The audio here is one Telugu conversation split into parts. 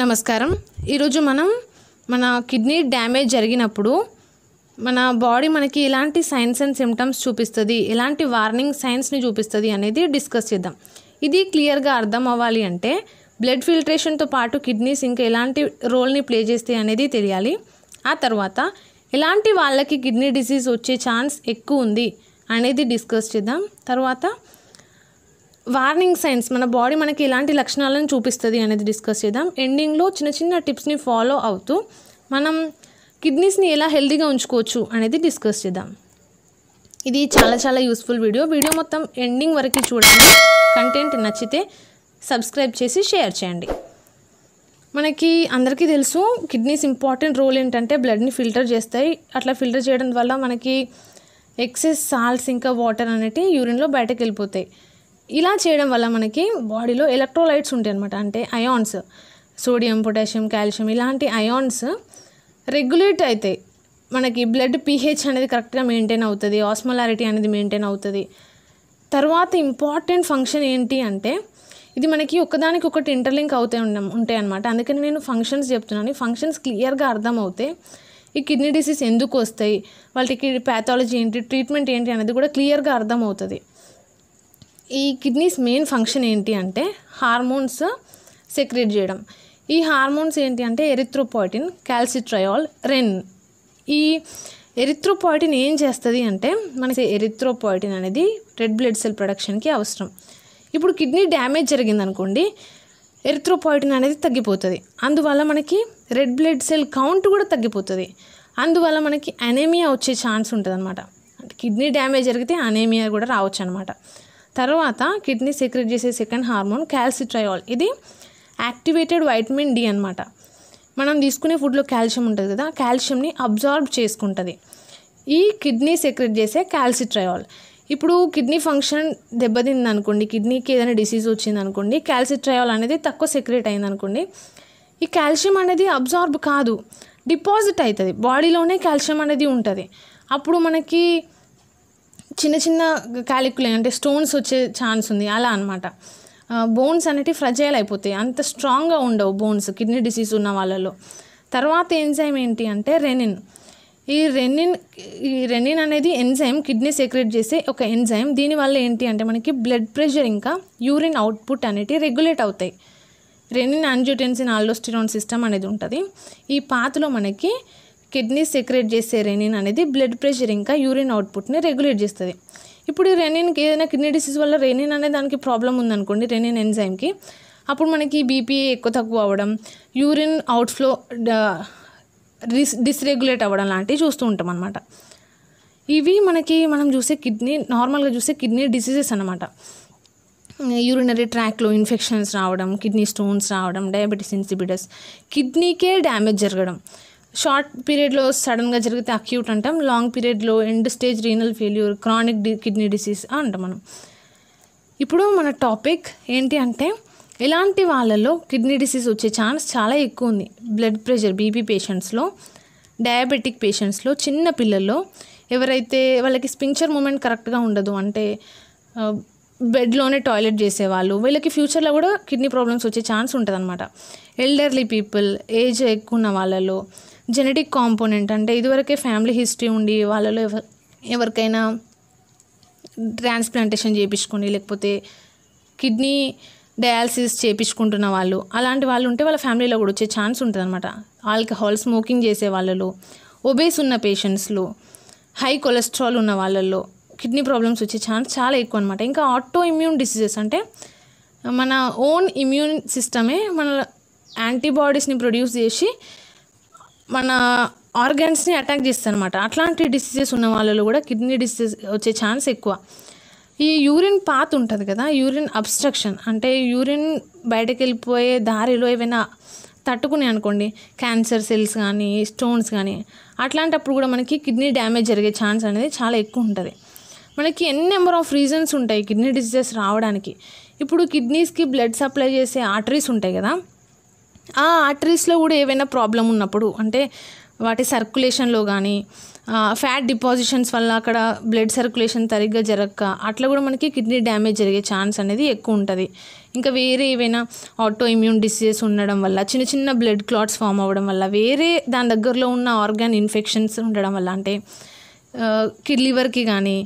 నమస్కారం ఈరోజు మనం మన కిడ్నీ డ్యామేజ్ జరిగినప్పుడు మన బాడీ మనకి ఎలాంటి సైన్స్ అండ్ సిమ్టమ్స్ చూపిస్తుంది ఎలాంటి వార్నింగ్ సైన్స్ని చూపిస్తుంది అనేది డిస్కస్ చేద్దాం ఇది క్లియర్గా అర్థం అవ్వాలి అంటే బ్లడ్ ఫిల్టరేషన్తో పాటు కిడ్నీస్ ఇంకా ఎలాంటి రోల్ని ప్లే చేస్తాయి అనేది తెలియాలి ఆ తర్వాత ఎలాంటి వాళ్ళకి కిడ్నీ డిసీజ్ వచ్చే ఛాన్స్ ఎక్కువ ఉంది అనేది డిస్కస్ చేద్దాం తర్వాత వార్నింగ్ సైన్స్ మన బాడీ మనకి ఎలాంటి లక్షణాలను చూపిస్తుంది అనేది డిస్కస్ చేద్దాం ఎండింగ్లో చిన్న చిన్న టిప్స్ని ఫాలో అవుతూ మనం కిడ్నీస్ని ఎలా హెల్తీగా ఉంచుకోవచ్చు అనేది డిస్కస్ చేద్దాం ఇది చాలా చాలా యూస్ఫుల్ వీడియో వీడియో మొత్తం ఎండింగ్ వరకు చూడండి కంటెంట్ నచ్చితే సబ్స్క్రైబ్ చేసి షేర్ చేయండి మనకి అందరికీ తెలుసు కిడ్నీస్ ఇంపార్టెంట్ రోల్ ఏంటంటే బ్లడ్ని ఫిల్టర్ చేస్తాయి అట్లా ఫిల్టర్ చేయడం వల్ల మనకి ఎక్సెస్ సాల్ట్స్ ఇంకా వాటర్ అనేటివి యూరిన్లో బయటకు వెళ్ళిపోతాయి ఇలా చేయడం వల్ల మనకి బాడీలో ఎలక్ట్రోలైట్స్ ఉంటాయి అనమాట అంటే అయాన్స్ సోడియం పొటాషియం కాల్షియం ఇలాంటి అయాన్స్ రెగ్యులేట్ అవుతాయి మనకి బ్లడ్ పీహెచ్ అనేది కరెక్ట్గా మెయింటైన్ అవుతుంది ఆస్మలారిటీ అనేది మెయింటైన్ అవుతుంది తర్వాత ఇంపార్టెంట్ ఫంక్షన్ ఏంటి అంటే ఇది మనకి ఒకదానికి ఒకటి ఇంటర్లింక్ అవుతే ఉంటాయి అనమాట అందుకని నేను ఫంక్షన్స్ చెప్తున్నాను ఫంక్షన్స్ క్లియర్గా అర్థం అవుతాయి ఈ కిడ్నీ డిసీజ్ ఎందుకు వస్తాయి వాళ్ళకి ప్యాథాలజీ ఏంటి ట్రీట్మెంట్ ఏంటి అనేది కూడా క్లియర్గా అర్థమవుతుంది ఈ కిడ్నీస్ మెయిన్ ఫంక్షన్ ఏంటి అంటే హార్మోన్స్ సెక్రేట్ చేయడం ఈ హార్మోన్స్ ఏంటి అంటే ఎరిథ్రోపాయిటిన్ క్యాల్సిట్రయాల్ రెన్ ఈ ఎరిథ్రోపాయిటిన్ ఏం చేస్తుంది అంటే మనకి ఎరిథ్రోపాయిటిన్ అనేది రెడ్ బ్లడ్ సెల్ ప్రొడక్షన్కి అవసరం ఇప్పుడు కిడ్నీ డ్యామేజ్ జరిగిందనుకోండి ఎరిథ్రోపాయిటిన్ అనేది తగ్గిపోతుంది అందువల్ల మనకి రెడ్ బ్లడ్ సెల్ కౌంట్ కూడా తగ్గిపోతుంది అందువల్ల మనకి అనేమియా వచ్చే ఛాన్స్ ఉంటుంది అనమాట కిడ్నీ డ్యామేజ్ జరిగితే అనేమియా కూడా రావచ్చు అనమాట తర్వాత కిడ్నీ సీక్రెట్ చేసే సెకండ్ హార్మోన్ క్యాల్సిట్రయాల్ ఇది యాక్టివేటెడ్ వైటమిన్ డి అనమాట మనం తీసుకునే ఫుడ్లో కాల్షియం ఉంటుంది కదా కాల్షియంని అబ్జార్బ్ చేసుకుంటుంది ఈ కిడ్నీ సెక్రెట్ చేసే క్యాల్సిట్రయాల్ ఇప్పుడు కిడ్నీ ఫంక్షన్ దెబ్బతింది అనుకోండి కిడ్నీకి ఏదైనా డిసీజ్ వచ్చింది అనుకోండి క్యాల్సిట్రయాల్ అనేది తక్కువ సెక్రెట్ అయింది అనుకోండి ఈ కాల్షియం అనేది అబ్జార్బ్ కాదు డిపాజిట్ అవుతుంది బాడీలోనే కాల్షియం అనేది ఉంటుంది అప్పుడు మనకి చిన్న చిన్న క్యాలిక్యులే అంటే స్టోన్స్ వచ్చే ఛాన్స్ ఉంది అలా అనమాట బోన్స్ అనేటివి ఫ్రజైల్ అయిపోతాయి అంత స్ట్రాంగ్గా ఉండవు బోన్స్ కిడ్నీ డిసీజ్ ఉన్న వాళ్ళలో తర్వాత ఎంజైమ్ ఏంటి అంటే రెనిన్ ఈ రెనిన్ ఈ రెనిన్ అనేది ఎంజైమ్ కిడ్నీ సెక్రెట్ చేసే ఒక ఎంజైమ్ దీనివల్ల ఏంటి అంటే మనకి బ్లడ్ ప్రెషర్ ఇంకా యూరిన్ అవుట్పుట్ అనేటివి రెగ్యులేట్ అవుతాయి రెనిన్ అంజుటెన్సిన్ ఆల్డోస్టిరాన్ సిస్టమ్ అనేది ఉంటుంది ఈ పాతలో మనకి కిడ్నీ సెక్రేట్ చేసే రెనిన్ అనేది బ్లడ్ ప్రెషర్ ఇంకా యూరిన్ అవుట్పుట్ని రెగ్యులేట్ చేస్తుంది ఇప్పుడు ఈ రెనిన్కి ఏదైనా కిడ్నీ డిసీజ్ వల్ల రెనిన్ అనే దానికి ప్రాబ్లం ఉందనుకోండి రెనిన్ ఎంజైమ్కి అప్పుడు మనకి బీపీ ఎక్కువ తక్కువ అవ్వడం యూరిన్ అవుట్ఫ్లో డిస్ డిస్రెగ్యులేట్ అవ్వడం లాంటివి చూస్తూ ఉంటాం అనమాట ఇవి మనకి మనం చూసే కిడ్నీ నార్మల్గా చూసే కిడ్నీ డిసీజెస్ అనమాట యూరినరీ ట్రాక్లో ఇన్ఫెక్షన్స్ రావడం కిడ్నీ స్టోన్స్ రావడం డయాబెటీస్ ఇన్సిబిటస్ కిడ్నీకే డ్యామేజ్ జరగడం షార్ట్ పీరియడ్లో సడన్గా జరిగితే అక్యూట్ అంటాం లాంగ్ పీరియడ్లో end stage renal failure chronic kidney disease అంటాం మనం ఇప్పుడు మన టాపిక్ ఏంటి అంటే ఇలాంటి వాళ్ళలో కిడ్నీ డిసీజ్ వచ్చే ఛాన్స్ చాలా ఎక్కువ ఉంది బ్లడ్ ప్రెషర్ బీపీ పేషెంట్స్లో డయాబెటిక్ పేషెంట్స్లో చిన్న పిల్లల్లో ఎవరైతే వాళ్ళకి స్పించర్ మూమెంట్ కరెక్ట్గా ఉండదు అంటే బెడ్లోనే టాయిలెట్ చేసేవాళ్ళు వీళ్ళకి ఫ్యూచర్లో కూడా కిడ్నీ ప్రాబ్లమ్స్ వచ్చే ఛాన్స్ ఉంటుంది అనమాట ఎల్డర్లీ పీపుల్ ఏజ్ ఎక్కువ ఉన్న వాళ్ళలో జెనెటిక్ కాంపోనెంట్ అంటే ఇదివరకే ఫ్యామిలీ హిస్టరీ ఉండి వాళ్ళలో ఎవ ఎవరికైనా ట్రాన్స్ప్లాంటేషన్ చేయించుకోండి లేకపోతే కిడ్నీ డయాలసిస్ చేయించుకుంటున్న వాళ్ళు అలాంటి వాళ్ళు ఉంటే వాళ్ళ ఫ్యామిలీలో కూడా వచ్చే ఛాన్స్ ఉంటుంది అనమాట ఆల్కహాల్ స్మోకింగ్ చేసే వాళ్ళలో ఒబేస్ ఉన్న పేషెంట్స్లో హై కొలెస్ట్రాల్ ఉన్న వాళ్ళల్లో కిడ్నీ ప్రాబ్లమ్స్ వచ్చే ఛాన్స్ చాలా ఎక్కువ అనమాట ఇంకా ఆటో ఇమ్యూన్ డిసీజెస్ అంటే మన ఓన్ ఇమ్యూన్ సిస్టమే మన యాంటీబాడీస్ని ప్రొడ్యూస్ చేసి మన ఆర్గాన్స్ని అటాక్ చేస్తుంది అనమాట అట్లాంటి డిసీజెస్ ఉన్న వాళ్ళలో కూడా కిడ్నీ డిసీజెస్ వచ్చే ఛాన్స్ ఎక్కువ ఈ యూరిన్ పాత్ ఉంటుంది కదా యూరిన్ అబ్స్ట్రక్షన్ అంటే యూరిన్ బయటకు వెళ్ళిపోయే దారిలో ఏమైనా తట్టుకునే అనుకోండి క్యాన్సర్ సెల్స్ కానీ స్టోన్స్ కానీ అట్లాంటప్పుడు కూడా మనకి కిడ్నీ డ్యామేజ్ జరిగే ఛాన్స్ అనేది చాలా ఎక్కువ ఉంటుంది మనకి ఎన్ని నెంబర్ ఆఫ్ రీజన్స్ ఉంటాయి కిడ్నీ డిసీజెస్ రావడానికి ఇప్పుడు కిడ్నీస్కి బ్లడ్ సప్లై చేసే ఆర్టరీస్ ఉంటాయి కదా ఆ ఆర్టరీస్లో కూడా ఏవైనా ప్రాబ్లం ఉన్నప్పుడు అంటే వాటి సర్క్యులేషన్లో కానీ ఫ్యాట్ డిపాజిషన్స్ వల్ల అక్కడ బ్లడ్ సర్క్యులేషన్ సరిగ్గా జరగక అట్లా కూడా మనకి కిడ్నీ డ్యామేజ్ జరిగే ఛాన్స్ అనేది ఎక్కువ ఉంటుంది ఇంకా వేరే ఏవైనా ఆటో ఇమ్యూన్ డిసీజెస్ ఉండడం వల్ల చిన్న చిన్న బ్లడ్ క్లాట్స్ ఫామ్ అవ్వడం వల్ల వేరే దాని దగ్గరలో ఉన్న ఆర్గాన్ ఇన్ఫెక్షన్స్ ఉండడం వల్ల అంటే లివర్కి కానీ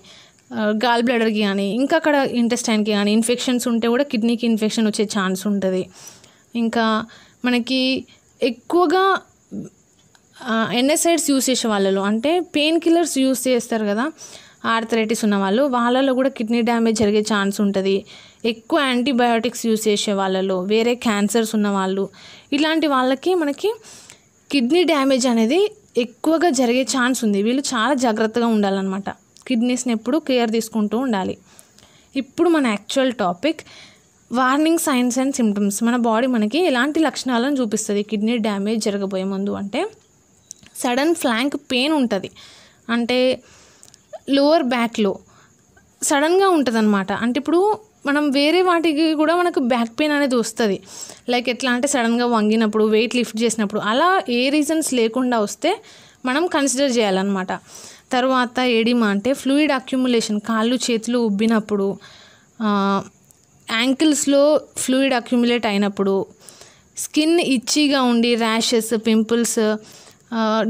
గాల్ బ్లడర్కి కానీ ఇంకా అక్కడ ఇంటెస్టైన్కి కానీ ఇన్ఫెక్షన్స్ ఉంటే కూడా కిడ్నీకి ఇన్ఫెక్షన్ వచ్చే ఛాన్స్ ఉంటుంది ఇంకా మనకి ఎక్కువగా ఎన్ఎస్ఐడ్స్ యూస్ చేసే వాళ్ళలో అంటే పెయిన్ కిల్లర్స్ యూస్ చేస్తారు కదా ఆర్థరైటిస్ ఉన్న వాళ్ళు వాళ్ళలో కూడా కిడ్నీ డ్యామేజ్ జరిగే ఛాన్స్ ఉంటుంది ఎక్కువ యాంటీబయాటిక్స్ యూస్ చేసే వాళ్ళలో వేరే క్యాన్సర్స్ ఉన్న వాళ్ళు ఇలాంటి వాళ్ళకి మనకి కిడ్నీ డ్యామేజ్ అనేది ఎక్కువగా జరిగే ఛాన్స్ ఉంది వీళ్ళు చాలా జాగ్రత్తగా ఉండాలన్నమాట కిడ్నీస్ని ఎప్పుడు కేర్ తీసుకుంటూ ఉండాలి ఇప్పుడు మన actual topic warning signs and symptoms మన బాడీ మనకి ఎలాంటి లక్షణాలను చూపిస్తుంది కిడ్నీ డ్యామేజ్ జరగబోయే ముందు అంటే సడన్ ఫ్లాంక్ పెయిన్ ఉంటుంది అంటే లోవర్ బ్యాక్లో సడన్గా ఉంటుంది అనమాట అంటే ఇప్పుడు మనం వేరే వాటికి కూడా మనకు బ్యాక్ పెయిన్ అనేది వస్తుంది లైక్ ఎట్లా అంటే సడన్గా వంగినప్పుడు వెయిట్ లిఫ్ట్ చేసినప్పుడు అలా ఏ రీజన్స్ లేకుండా వస్తే మనం కన్సిడర్ చేయాలన్నమాట తర్వాత ఎడిమా అంటే ఫ్లూయిడ్ అక్యుములేషన్ కాళ్ళు చేతులు ఉబ్బినప్పుడు యాంకిల్స్లో ఫ్లూయిడ్ అక్యుములేట్ అయినప్పుడు స్కిన్ ఇచ్చిగా ఉండి ర్యాషెస్ పింపుల్స్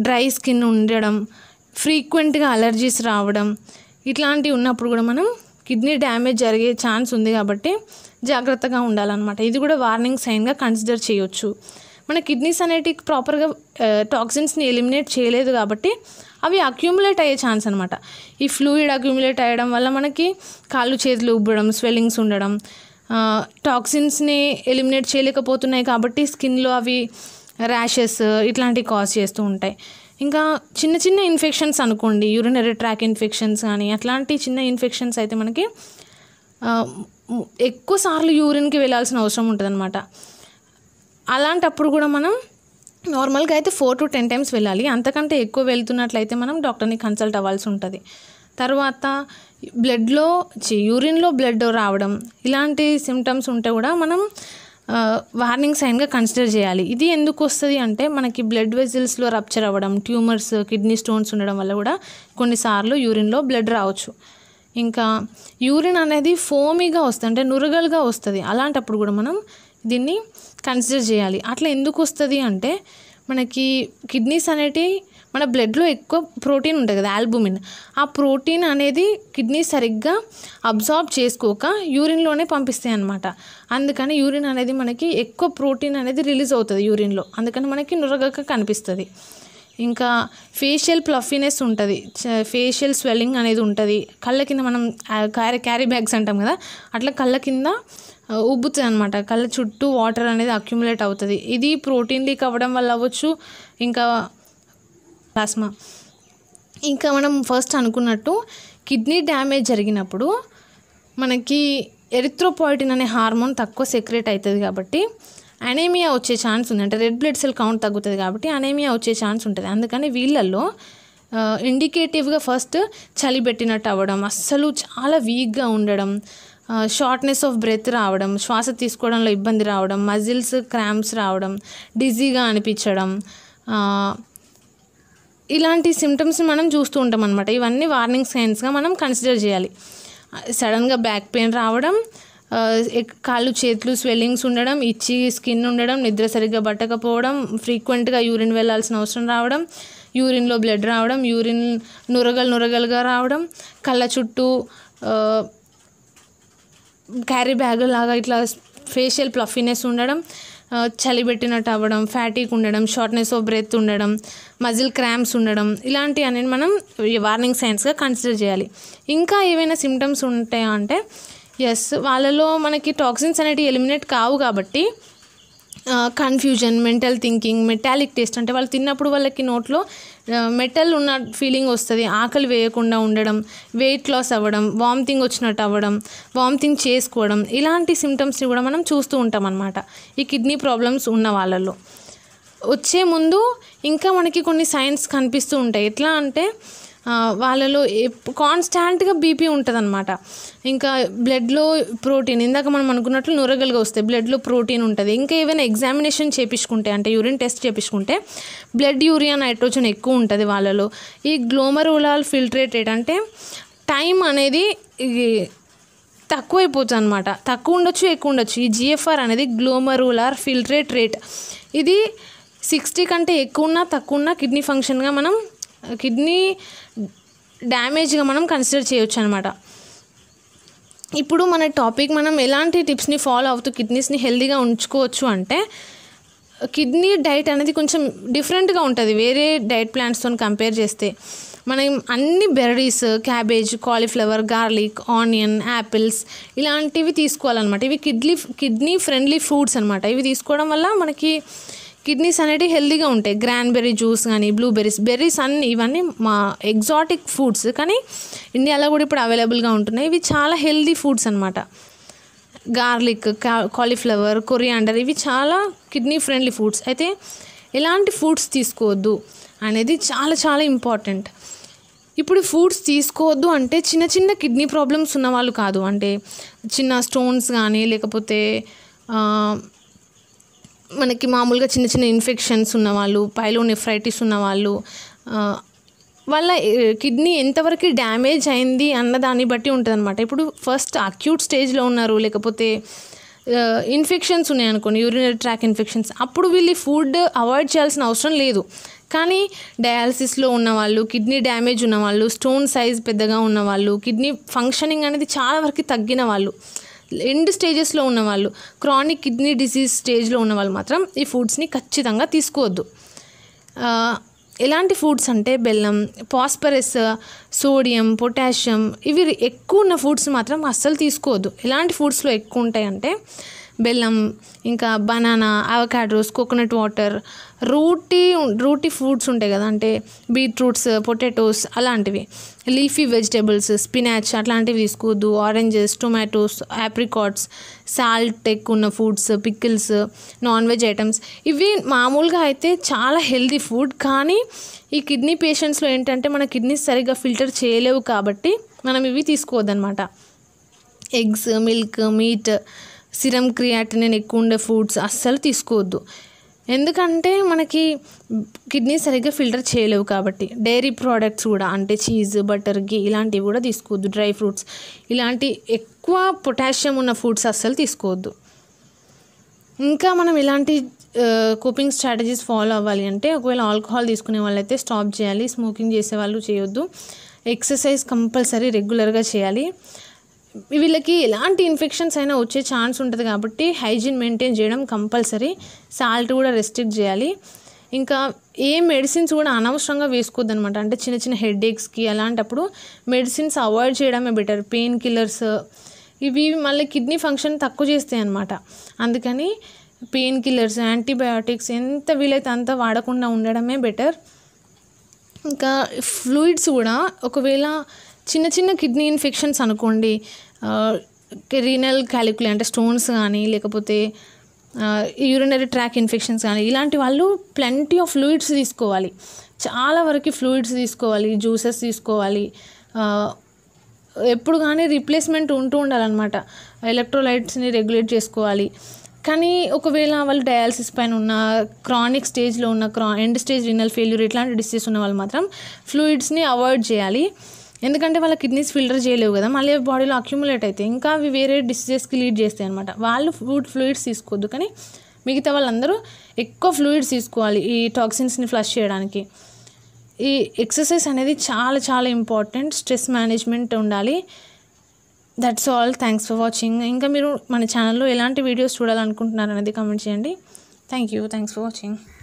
డ్రై స్కిన్ ఉండడం ఫ్రీక్వెంట్గా అలర్జీస్ రావడం ఇట్లాంటివి ఉన్నప్పుడు కూడా మనం కిడ్నీ డ్యామేజ్ జరిగే ఛాన్స్ ఉంది కాబట్టి జాగ్రత్తగా ఉండాలన్నమాట ఇది కూడా వార్నింగ్ సైన్గా కన్సిడర్ చేయొచ్చు మన కిడ్నీస్ అనేటివి ప్రాపర్గా టాక్సిన్స్ని ఎలిమినేట్ చేయలేదు కాబట్టి అవి అక్యూములేట్ అయ్యే ఛాన్స్ అనమాట ఈ ఫ్లూయిడ్ అక్యూములేట్ అయ్యడం వల్ల మనకి కాళ్ళు చేతులు ఉబ్బడం స్వెల్లింగ్స్ ఉండడం టాక్సిన్స్ని ఎలిమినేట్ చేయలేకపోతున్నాయి కాబట్టి స్కిన్లో అవి ర్యాషెస్ ఇట్లాంటివి కాజ్ చేస్తూ ఉంటాయి ఇంకా చిన్న చిన్న ఇన్ఫెక్షన్స్ అనుకోండి యూరినరీ ట్రాక్ ఇన్ఫెక్షన్స్ కానీ అట్లాంటి చిన్న ఇన్ఫెక్షన్స్ అయితే మనకి ఎక్కువ సార్లు యూరిన్కి వెళ్ళాల్సిన అవసరం ఉంటుంది అనమాట అలాంటప్పుడు కూడా మనం నార్మల్గా అయితే ఫోర్ టు టెన్ టైమ్స్ వెళ్ళాలి అంతకంటే ఎక్కువ వెళ్తున్నట్లయితే మనం డాక్టర్ని కన్సల్ట్ అవ్వాల్సి ఉంటుంది తర్వాత బ్లడ్లో యూరిన్లో బ్లడ్ రావడం ఇలాంటి సిమ్టమ్స్ ఉంటే కూడా మనం వార్నింగ్ సైన్గా కన్సిడర్ చేయాలి ఇది ఎందుకు వస్తుంది అంటే మనకి బ్లడ్ వెజిల్స్లో రప్చర్ అవ్వడం ట్యూమర్స్ కిడ్నీ స్టోన్స్ ఉండడం వల్ల కూడా కొన్నిసార్లు యూరిన్లో బ్లడ్ రావచ్చు ఇంకా యూరిన్ అనేది ఫోమీగా వస్తుంది అంటే నురగలుగా వస్తుంది అలాంటప్పుడు కూడా మనం దీన్ని కన్సిడర్ చేయాలి అట్లా ఎందుకు వస్తుంది అంటే మనకి కిడ్నీస్ అనేటివి మన బ్లడ్లో ఎక్కువ ప్రోటీన్ ఉంటుంది కదా ఆల్బుమిన్ ఆ ప్రోటీన్ అనేది కిడ్నీ సరిగ్గా అబ్జార్బ్ చేసుకోక యూరిన్లోనే పంపిస్తాయి అనమాట అందుకని యూరిన్ అనేది మనకి ఎక్కువ ప్రోటీన్ అనేది రిలీజ్ అవుతుంది యూరిన్లో అందుకని మనకి నురగక కనిపిస్తుంది ఇంకా ఫేషియల్ ప్లఫీనెస్ ఉంటుంది ఫేషియల్ స్వెల్లింగ్ అనేది ఉంటుంది కళ్ళ కింద మనం క్యారీ క్యారీ బ్యాగ్స్ అంటాం కదా అట్లా కళ్ళ కింద ఉబ్బుతుంది అనమాట కళ్ళ చుట్టూ వాటర్ అనేది అక్యుములేట్ అవుతుంది ఇది ప్రోటీన్ లీక్ అవ్వడం వల్ల అవ్వచ్చు ఇంకా ప్లాస్మా ఇంకా మనం ఫస్ట్ అనుకున్నట్టు కిడ్నీ డ్యామేజ్ జరిగినప్పుడు మనకి ఎరిథ్రోపాయిటిన్ అనే హార్మోన్ తక్కువ సెక్రేట్ అవుతుంది కాబట్టి అనేమియా వచ్చే ఛాన్స్ ఉంది అంటే రెడ్ బ్లడ్ సెల్ కౌంట్ తగ్గుతుంది కాబట్టి అనేమియా వచ్చే ఛాన్స్ ఉంటుంది అందుకని వీళ్ళల్లో ఇండికేటివ్గా ఫస్ట్ చలి పెట్టినట్టు అవ్వడం అస్సలు చాలా వీక్గా ఉండడం షార్ట్నెస్ ఆఫ్ బ్రెత్ రావడం శ్వాస తీసుకోవడంలో ఇబ్బంది రావడం మజిల్స్ క్రాంప్స్ రావడం డిజీగా అనిపించడం ఇలాంటి సిమ్టమ్స్ మనం చూస్తూ ఉంటాం అనమాట ఇవన్నీ వార్నింగ్ సైన్స్గా మనం కన్సిడర్ చేయాలి సడన్గా బ్యాక్ పెయిన్ రావడం కాళ్ళు చేతులు స్వెల్లింగ్స్ ఉండడం ఇచ్చి స్కిన్ ఉండడం నిద్ర సరిగ్గా పట్టకపోవడం ఫ్రీక్వెంట్గా యూరిన్ వెళ్ళాల్సిన అవసరం రావడం యూరిన్లో బ్లడ్ రావడం యూరిన్ నురగలు నురగలుగా రావడం కళ్ళ చుట్టూ క్యారీ బ్యాగ్ లాగా ఇట్లా ఫేషియల్ ప్లఫీనెస్ ఉండడం చలి పెట్టినట్టు అవ్వడం ఫ్యాటీకి ఉండడం షార్ట్నెస్ ఆఫ్ బ్రెత్ ఉండడం మజిల్ క్రామ్స్ ఉండడం ఇలాంటివి అనేది మనం వార్నింగ్ సైన్స్గా కన్సిడర్ చేయాలి ఇంకా ఏవైనా సిమ్టమ్స్ ఉంటాయా అంటే ఎస్ వాళ్ళలో మనకి టాక్సిన్స్ అనేవి ఎలిమినేట్ కావు కాబట్టి confusion mental thinking metallic taste అంటే వాళ్ళు తిన్నప్పుడు వాళ్ళకి నోట్లో మెటల్ ఉన్న ఫీలింగ్ వస్తుంది ఆకలి వేయకుండా ఉండడం వెయిట్ లాస్ అవ్వడం వామిటింగ్ వచ్చినట్టు అవ్వడం వామిటింగ్ చేసుకోవడం ఇలాంటి సిమ్టమ్స్ని కూడా మనం చూస్తూ ఉంటాం అనమాట ఈ కిడ్నీ ప్రాబ్లమ్స్ ఉన్న వాళ్ళలో వచ్చే ముందు ఇంకా మనకి కొన్ని సైన్స్ కనిపిస్తూ ఉంటాయి ఎట్లా అంటే వాళ్ళలో కాన్స్టాంట్గా బీపీ ఉంటుంది అనమాట ఇంకా బ్లడ్లో ప్రోటీన్ ఇందాక మనం అనుకున్నట్లు నూరగలుగా వస్తాయి బ్లడ్లో ప్రోటీన్ ఉంటుంది ఇంకా ఏవైనా ఎగ్జామినేషన్ చేపించుకుంటే అంటే యూరిన్ టెస్ట్ చేపించుకుంటే బ్లడ్ యూరియా నైట్రోజన్ ఎక్కువ ఉంటుంది వాళ్ళలో ఈ గ్లోమరులాల్ ఫిల్ట్రేటెడ్ అంటే టైం అనేది తక్కువైపోతుంది అనమాట తక్కువ ఉండొచ్చు ఎక్కువ ఉండొచ్చు ఈ జిఎఫ్ఆర్ అనేది గ్లోమరులార్ ఫిల్ట్రేట్ రేట్ ఇది సిక్స్టీ కంటే ఎక్కువ ఉన్నా తక్కువ ఉన్నా కిడ్నీ ఫంక్షన్గా మనం కిడ్నీ డ్యామేజ్గా మనం కన్సిడర్ చేయొచ్చు అనమాట ఇప్పుడు మన టాపిక్ మనం ఎలాంటి టిప్స్ని ఫాలో అవుతూ కిడ్నీస్ని హెల్దీగా ఉంచుకోవచ్చు అంటే కిడ్నీ డైట్ అనేది కొంచెం డిఫరెంట్గా ఉంటుంది వేరే డైట్ ప్లాంట్స్తో కంపేర్ చేస్తే మనం అన్ని berries cabbage cauliflower garlic onion apples ఇలాంటివి తీసుకోవాలన్నమాట ఇవి కిడ్లీ కిడ్నీ ఫ్రెండ్లీ ఫ్రూట్స్ అనమాట ఇవి తీసుకోవడం వల్ల మనకి కిడ్నీస్ అనేవి హెల్దీగా ఉంటాయి గ్రాన్బెర్రీ జ్యూస్ కానీ బ్లూబెర్రీస్ బెర్రీస్ అన్ని ఇవన్నీ మా ఎగ్జాటిక్ ఫుడ్స్ కానీ ఇండియాలో కూడా ఇప్పుడు అవైలబుల్గా ఉంటున్నాయి ఇవి చాలా హెల్దీ ఫుడ్స్ అనమాట గార్లిక్ కాలీఫ్లవర్ కొరియాండర్ ఇవి చాలా కిడ్నీ ఫ్రెండ్లీ ఫుడ్స్ అయితే ఎలాంటి ఫుడ్స్ తీసుకోవద్దు అనేది చాలా చాలా ఇంపార్టెంట్ ఇప్పుడు ఫుడ్స్ తీసుకోవద్దు అంటే చిన్న చిన్న కిడ్నీ ప్రాబ్లమ్స్ ఉన్నవాళ్ళు కాదు అంటే చిన్న స్టోన్స్ కానీ లేకపోతే మనకి మామూలుగా చిన్న చిన్న ఇన్ఫెక్షన్స్ ఉన్నవాళ్ళు నెఫ్రైటిస్ ఉన్నవాళ్ళు వాళ్ళ కిడ్నీ ఎంతవరకు డ్యామేజ్ అయింది అన్న దాన్ని బట్టి ఉంటుంది అనమాట ఇప్పుడు ఫస్ట్ అక్యూట్ స్టేజ్లో ఉన్నారు లేకపోతే ఇన్ఫెక్షన్స్ ఉన్నాయనుకోండి యూరినరీ ట్రాక్ ఇన్ఫెక్షన్స్ అప్పుడు వీళ్ళు ఫుడ్ అవాయిడ్ చేయాల్సిన అవసరం లేదు కానీ డయాలసిస్లో ఉన్నవాళ్ళు కిడ్నీ డ్యామేజ్ ఉన్నవాళ్ళు స్టోన్ సైజ్ పెద్దగా ఉన్నవాళ్ళు కిడ్నీ ఫంక్షనింగ్ అనేది చాలా వరకు తగ్గిన వాళ్ళు ఎండ్ స్టేజెస్లో ఉన్న వాళ్ళు క్రానిక్ కిడ్నీ డిసీజ్ స్టేజ్లో ఉన్న వాళ్ళు మాత్రం ఈ ఫుడ్స్ని ఖచ్చితంగా తీసుకోవద్దు ఎలాంటి ఫుడ్స్ అంటే బెల్లం పాస్పరస్ సోడియం పొటాషియం ఇవి ఎక్కువ ఉన్న ఫుడ్స్ మాత్రం అస్సలు తీసుకోవద్దు ఎలాంటి ఫుడ్స్లో ఎక్కువ ఉంటాయంటే బెల్లం ఇంకా బనానా అవకాడోస్ కోకోనట్ వాటర్ రూటీ రూటీ ఫ్రూట్స్ ఉంటాయి కదా అంటే బీట్రూట్స్ పొటాటోస్ అలాంటివి లీఫీ వెజిటేబుల్స్ స్పినాచ్ అట్లాంటివి తీసుకోవద్దు ఆరెంజెస్ టొమాటోస్ యాప్రికాట్స్ సాల్ట్ ఎక్కువ ఉన్న foods pickles non veg items ఇవి మామూలుగా అయితే చాలా హెల్దీ ఫుడ్ కానీ ఈ కిడ్నీ పేషెంట్స్లో ఏంటంటే మన కిడ్నీస్ సరిగ్గా ఫిల్టర్ చేయలేవు కాబట్టి మనం ఇవి తీసుకోవద్దనమాట eggs milk meat serum creatinine ఎక్కువ ఉండే ఫుడ్స్ అస్సలు తీసుకోవద్దు ఎందుకంటే మనకి కిడ్నీ సరిగ్గా ఫిల్టర్ చేయలేవు కాబట్టి డైరీ ప్రోడక్ట్స్ కూడా అంటే చీజ్ బటర్ గీ ఇలాంటివి కూడా తీసుకోవద్దు డ్రై ఫ్రూట్స్ ఇలాంటి ఎక్కువ పొటాషియం ఉన్న ఫుడ్స్ అస్సలు తీసుకోవద్దు ఇంకా మనం ఇలాంటి కూపింగ్ స్ట్రాటజీస్ ఫాలో అవ్వాలి అంటే ఒకవేళ ఆల్కహాల్ తీసుకునే వాళ్ళైతే స్టాప్ చేయాలి స్మోకింగ్ చేసే వాళ్ళు చేయొద్దు ఎక్సర్సైజ్ కంపల్సరీ రెగ్యులర్గా చేయాలి వీళ్ళకి ఎలాంటి ఇన్ఫెక్షన్స్ అయినా వచ్చే ఛాన్స్ ఉంటుంది కాబట్టి హైజీన్ మెయింటైన్ చేయడం కంపల్సరీ సాల్ట్ కూడా రెస్ట్రిక్ట్ చేయాలి ఇంకా ఏ మెడిసిన్స్ కూడా అనవసరంగా వేసుకోవద్దనమాట అంటే చిన్న చిన్న హెడేక్స్కి అలాంటప్పుడు మెడిసిన్స్ అవాయిడ్ చేయడమే బెటర్ పెయిన్ కిల్లర్స్ ఇవి మళ్ళీ కిడ్నీ ఫంక్షన్ తక్కువ చేస్తాయి అనమాట అందుకని పెయిన్ కిల్లర్స్ యాంటీబయాటిక్స్ ఎంత వీలైతే అంత వాడకుండా ఉండడమే బెటర్ ఇంకా ఫ్లూయిడ్స్ కూడా ఒకవేళ చిన్న చిన్న కిడ్నీ ఇన్ఫెక్షన్స్ అనుకోండి కెరీనల్ క్యాలిక్యులే అంటే స్టోన్స్ కానీ లేకపోతే యూరినరీ ట్రాక్ ఇన్ఫెక్షన్స్ కానీ ఇలాంటి వాళ్ళు ప్లెంటీ ఆఫ్ ఫ్లూయిడ్స్ తీసుకోవాలి చాలా వరకు ఫ్లూయిడ్స్ తీసుకోవాలి జ్యూసెస్ తీసుకోవాలి ఎప్పుడు కానీ రీప్లేస్మెంట్ ఉంటూ ఉండాలన్నమాట ఎలక్ట్రోలైట్స్ని రెగ్యులేట్ చేసుకోవాలి కానీ ఒకవేళ వాళ్ళు డయాలసిస్ పైన ఉన్న క్రానిక్ స్టేజ్లో ఉన్న క్రా ఎండ్ స్టేజ్ రినల్ ఫెయిల్యూర్ ఇట్లాంటి డిసీజ్ ఉన్న వాళ్ళు మాత్రం ఫ్లూయిడ్స్ని అవాయిడ్ చేయాలి ఎందుకంటే వాళ్ళ కిడ్నీస్ ఫిల్టర్ చేయలేవు కదా మళ్ళీ బాడీలో అక్యుములేట్ అయితే ఇంకా అవి వేరే డిసీజెస్కి లీడ్ చేస్తాయి అనమాట వాళ్ళు ఫుడ్ ఫ్లూయిడ్స్ తీసుకోవద్దు కానీ మిగతా వాళ్ళందరూ ఎక్కువ ఫ్లూయిడ్స్ తీసుకోవాలి ఈ టాక్సిన్స్ని ఫ్లష్ చేయడానికి ఈ ఎక్సర్సైజ్ అనేది చాలా చాలా ఇంపార్టెంట్ స్ట్రెస్ మేనేజ్మెంట్ ఉండాలి that's all thanks for watching ఇంకా మీరు మన ఛానల్లో ఎలాంటి వీడియోస్ చూడాలనుకుంటున్నారనేది కమెంట్ కామెంట్ చేయండి thank you thanks for watching